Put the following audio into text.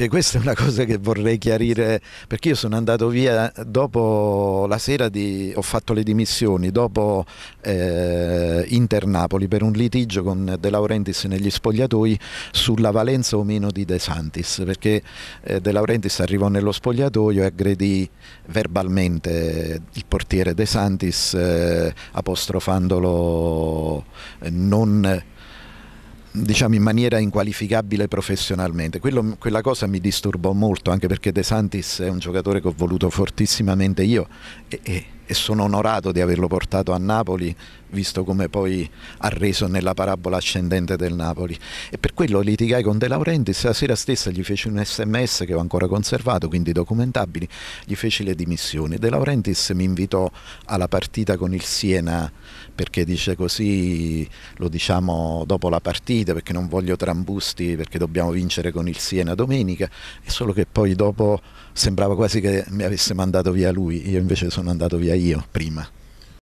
Che questa è una cosa che vorrei chiarire, perché io sono andato via dopo la sera di, ho fatto le dimissioni, dopo eh, Inter-Napoli per un litigio con De Laurentiis negli spogliatoi sulla valenza o meno di De Santis, perché eh, De Laurentiis arrivò nello spogliatoio e aggredì verbalmente il portiere De Santis eh, apostrofandolo eh, non diciamo in maniera inqualificabile professionalmente. Quello, quella cosa mi disturbò molto anche perché De Santis è un giocatore che ho voluto fortissimamente io e, e e sono onorato di averlo portato a Napoli, visto come poi ha reso nella parabola ascendente del Napoli. E per quello litigai con De Laurentiis, la sera stessa gli feci un sms che ho ancora conservato, quindi documentabili, gli feci le dimissioni. De Laurentiis mi invitò alla partita con il Siena, perché dice così, lo diciamo dopo la partita, perché non voglio trambusti, perché dobbiamo vincere con il Siena domenica, e solo che poi dopo sembrava quasi che mi avesse mandato via lui, io invece sono andato via io io prima.